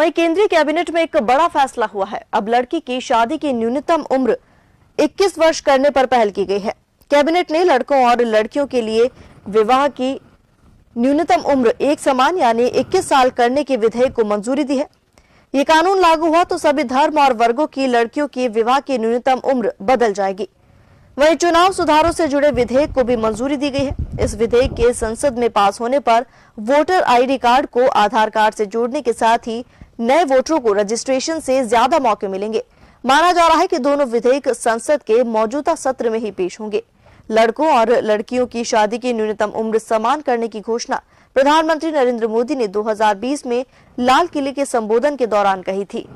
वहीं केंद्रीय कैबिनेट में एक बड़ा फैसला हुआ है अब लड़की की शादी की न्यूनतम उम्र 21 वर्ष करने पर पहल की गई है कैबिनेट ने लड़कों और लड़कियों के लिए विवाह की न्यूनतम उम्र एक समान यानी 21 साल करने के विधेयक को मंजूरी दी है ये कानून लागू हुआ तो सभी धर्म और वर्गो की लड़कियों की विवाह की न्यूनतम उम्र बदल जाएगी वही चुनाव सुधारों से जुड़े विधेयक को भी मंजूरी दी गई है इस विधेयक के संसद में पास होने पर वोटर आईडी कार्ड को आधार कार्ड से जोड़ने के साथ ही नए वोटरों को रजिस्ट्रेशन से ज्यादा मौके मिलेंगे माना जा रहा है कि दोनों विधेयक संसद के मौजूदा सत्र में ही पेश होंगे लड़कों और लड़कियों की शादी की न्यूनतम उम्र समान करने की घोषणा प्रधानमंत्री नरेंद्र मोदी ने 2020 में लाल किले के संबोधन के दौरान कही थी